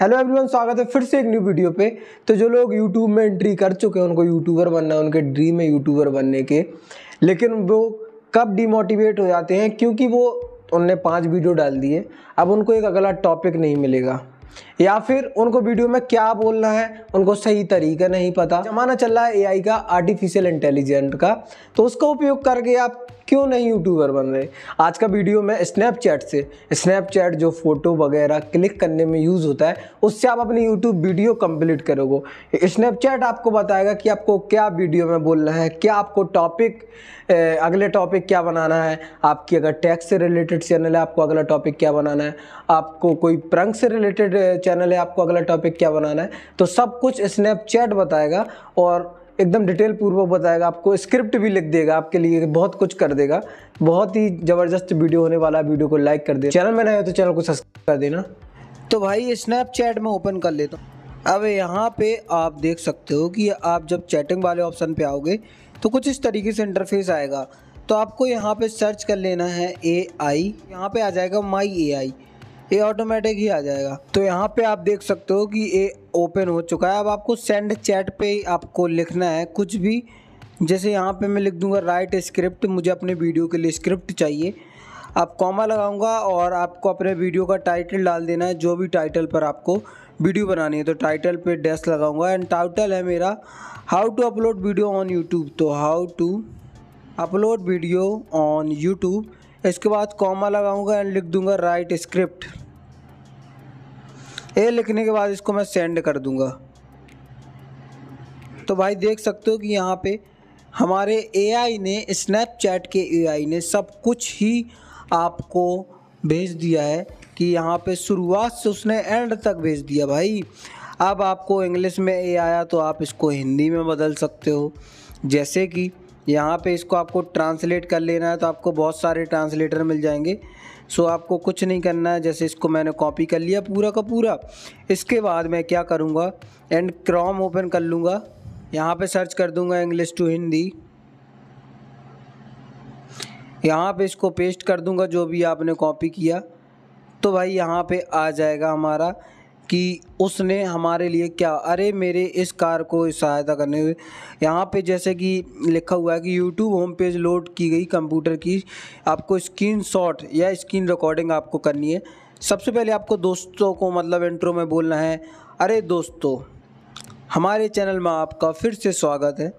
hello everyone स्वागत है फिर से एक न्यू वीडियो पे तो जो लोग यूट्यूब में एंट्री कर चुके हैं उनको यूट्यूबर बनना है उनके ड्रीम है यूट्यूबर बनने के लेकिन वो कब डिमोटिवेट हो जाते हैं क्योंकि वो उनने पांच वीडियो डाल दिए अब उनको एक अगला टॉपिक नहीं मिलेगा या फिर उनको वीडियो में क्या बोलना है उनको सही तरीका नहीं पता जमाना चल रहा है एआई का आर्टिफिशियल इंटेलिजेंट का तो उसका उपयोग करके आप क्यों नहीं यूट्यूबर बन रहे आज का वीडियो में स्नैपचैट से स्नैपचैट जो फ़ोटो वगैरह क्लिक करने में यूज़ होता है उससे आप अपनी यूट्यूब वीडियो कंप्लीट करोगे स्नैपचैट आपको बताएगा कि आपको क्या वीडियो में बोलना है क्या आपको टॉपिक अगले टॉपिक क्या बनाना है आपकी अगर टैक्स से रिलेटेड चैनल है आपको अगला टॉपिक क्या बनाना है आपको कोई प्रंग से रिलेटेड चैनल है आपको अगला टॉपिक क्या बनाना है तो सब कुछ स्नैपचैट बताएगा और एकदम डिटेल पूर्वक बताएगा आपको स्क्रिप्ट भी लिख देगा आपके लिए बहुत कुछ कर देगा बहुत ही ज़बरदस्त वीडियो होने वाला है वीडियो को लाइक कर दे चैनल में नए हो तो चैनल को सब्सक्राइब कर देना तो भाई स्नैपचैट में ओपन कर लेता हूँ अब यहाँ पे आप देख सकते हो कि आप जब चैटिंग वाले ऑप्शन पे आओगे तो कुछ इस तरीके से इंटरफेस आएगा तो आपको यहाँ पे सर्च कर लेना है ए आई यहाँ पर आ जाएगा माई ए आई ये ऑटोमेटिक ही आ जाएगा तो यहाँ पे आप देख सकते हो कि ये ओपन हो चुका है अब आपको सेंड चैट पे ही आपको लिखना है कुछ भी जैसे यहाँ पे मैं लिख दूंगा राइट स्क्रिप्ट मुझे अपने वीडियो के लिए स्क्रिप्ट चाहिए आप कॉमा लगाऊंगा और आपको अपने वीडियो का टाइटल डाल देना है जो भी टाइटल पर आपको वीडियो बनानी है तो टाइटल पे डेस्क लगाऊंगा एंड टाइटल है मेरा how to upload video on YouTube तो how to upload video on YouTube इसके बाद कॉमा लगाऊंगा एंड लिख दूंगा राइट स्क्रिप्ट ए लिखने के बाद इसको मैं सेंड कर दूंगा तो भाई देख सकते हो कि यहाँ पे हमारे एआई ने स्नैपचैट के एआई ने सब कुछ ही आपको भेज दिया है कि यहाँ पे शुरुआत से उसने एंड तक भेज दिया भाई अब आपको इंग्लिश में ए आया तो आप इसको हिंदी में बदल सकते हो जैसे कि यहाँ पे इसको आपको ट्रांसलेट कर लेना है तो आपको बहुत सारे ट्रांसलेटर मिल जाएंगे सो आपको कुछ नहीं करना है जैसे इसको मैंने कॉपी कर लिया पूरा का पूरा इसके बाद मैं क्या करूँगा एंड क्रॉम ओपन कर लूँगा यहाँ पे सर्च कर दूँगा इंग्लिश टू हिंदी यहाँ पे इसको पेस्ट कर दूँगा जो भी आपने कॉपी किया तो भाई यहाँ पर आ जाएगा हमारा कि उसने हमारे लिए क्या अरे मेरे इस कार को सहायता करने यहाँ पे जैसे कि लिखा हुआ है कि यूट्यूब होम पेज लोड की गई कंप्यूटर की आपको स्क्रीन शॉट या स्क्रीन रिकॉर्डिंग आपको करनी है सबसे पहले आपको दोस्तों को मतलब इंट्रो में बोलना है अरे दोस्तों हमारे चैनल में आपका फिर से स्वागत है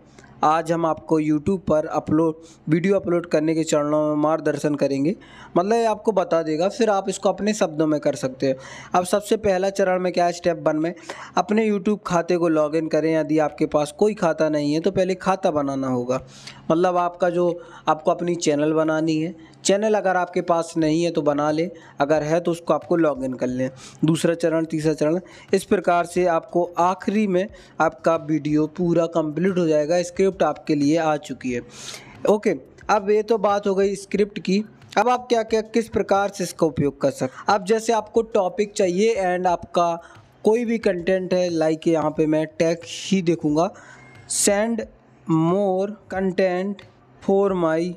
आज हम आपको यूट्यूब पर अपलोड वीडियो अपलोड करने के चरणों में मार्गदर्शन करेंगे मतलब ये आपको बता देगा फिर आप इसको अपने शब्दों में कर सकते हो अब सबसे पहला चरण में क्या है स्टेप वन में अपने यूट्यूब खाते को लॉगिन करें यदि आपके पास कोई खाता नहीं है तो पहले खाता बनाना होगा मतलब आपका जो आपको अपनी चैनल बनानी है चैनल अगर आपके पास नहीं है तो बना लें अगर है तो उसको आपको लॉगिन कर लें दूसरा चरण तीसरा चरण इस प्रकार से आपको आखिरी में आपका वीडियो पूरा कंप्लीट हो जाएगा इसके स्क्रिप्ट आपके लिए आ चुकी है ओके अब ये तो बात हो गई स्क्रिप्ट की अब आप क्या क्या किस प्रकार से इसका उपयोग कर सकते अब जैसे आपको टॉपिक चाहिए एंड आपका कोई भी कंटेंट है लाइक यहाँ पे मैं टैग ही देखूँगा send more content for my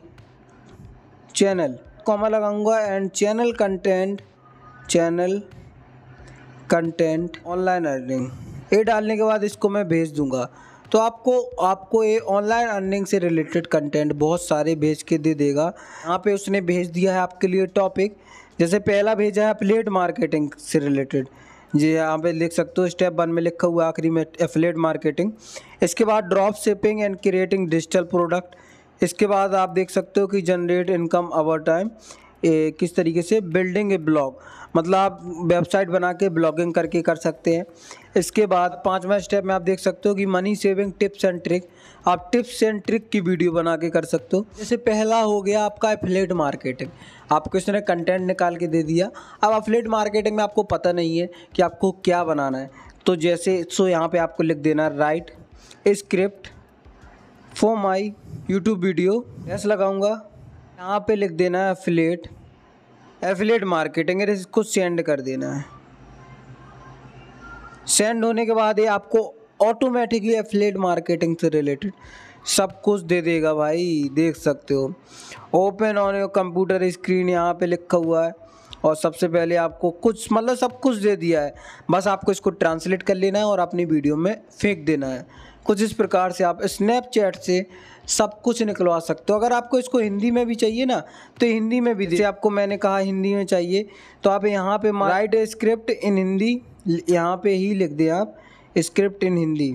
channel comma लगाऊंगा and channel content channel content online earning ये डालने के बाद इसको मैं भेज दूंगा तो आपको आपको ये ऑनलाइन अर्निंग से रिलेटेड कंटेंट बहुत सारे भेज के दे देगा यहाँ पे उसने भेज दिया है आपके लिए टॉपिक जैसे पहला भेजा है अपलेट मार्केटिंग से रिलेटेड जी हाँ, यहाँ पे लिख सकते हो स्टेप वन में लिखा हुआ आखिरी में एफलेट मार्केटिंग इसके बाद drop shipping and creating digital product इसके बाद आप देख सकते हो कि generate income our time a, किस तरीके से बिल्डिंग ए ब्लॉग मतलब आप वेबसाइट बना के ब्लॉगिंग करके कर सकते हैं इसके बाद पाँचवा स्टेप में आप देख सकते हो कि money saving tips and trick आप टिप्स एंड ट्रिक की वीडियो बना के कर सकते हो जैसे पहला हो गया आपका एफलेट मार्केटिंग आपको इसने कंटेंट निकाल के दे दिया अब एफलेट मार्केटिंग में आपको पता नहीं है कि आपको क्या बनाना है तो जैसे सो यहाँ पर आपको लिख देना write script for my YouTube video ऐसा लगाऊंगा यहाँ पे लिख देना है एफिलेट एफिलेट मार्केटिंग है इसको सेंड कर देना है सेंड होने के बाद ये आपको ऑटोमेटिकली एफिलेट मार्केटिंग से रिलेटेड सब कुछ दे देगा भाई देख सकते हो open on your computer screen यहाँ पे लिखा हुआ है और सबसे पहले आपको कुछ मतलब सब कुछ दे दिया है बस आपको इसको ट्रांसलेट कर लेना है और अपनी वीडियो में फेंक देना है कुछ इस प्रकार से आप स्नैपचैट से सब कुछ निकलवा सकते हो अगर आपको इसको हिंदी में भी चाहिए ना तो हिंदी में भी जैसे आपको मैंने कहा हिंदी में चाहिए तो आप यहाँ पे राइट स्क्रिप्ट इन हिंदी यहाँ पे ही लिख दें आप स्क्रिप्ट इन हिंदी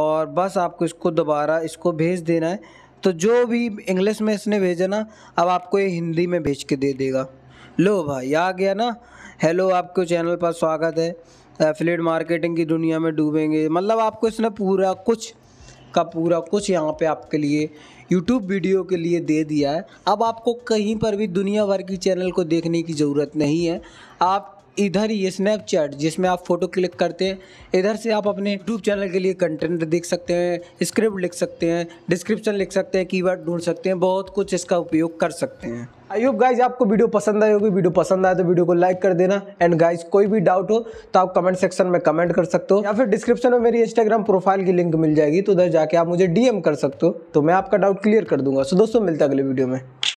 और बस आपको इसको दोबारा इसको भेज देना है तो जो भी इंग्लिश में इसने भेजा ना अब आपको ये हिंदी में भेज के दे देगा लो भाई आ गया ना हेलो आपको चैनल पर स्वागत है एफिलेट मार्केटिंग की दुनिया में डूबेंगे मतलब आपको इसने पूरा कुछ का पूरा कुछ यहाँ पे आपके लिए YouTube वीडियो के लिए दे दिया है अब आपको कहीं पर भी दुनिया भर की चैनल को देखने की ज़रूरत नहीं है आप इधर ही स्नैपचैट जिसमें आप फ़ोटो क्लिक करते हैं इधर से आप अपने यूट्यूब चैनल के लिए कंटेंट देख सकते हैं स्क्रिप्ट लिख सकते हैं डिस्क्रिप्शन लिख सकते हैं कीवर्ड ढूंढ सकते हैं बहुत कुछ इसका उपयोग कर सकते हैं आई होप गाइज आपको वीडियो पसंद आई होगी वीडियो पसंद आए तो वीडियो को लाइक कर देना एंड गाइज कोई भी डाउट हो तो आप कमेंट सेक्शन में कमेंट कर सकते हो या फिर डिस्क्रिप्शन में मेरी इंस्टाग्राम प्रोफाइल की लिंक मिल जाएगी तो उधर जाके आप मुझे डीएम कर सकते हो तो मैं आपका डाउट क्लियर कर दूंगा सो दोस्तों मिलता अगले वीडियो में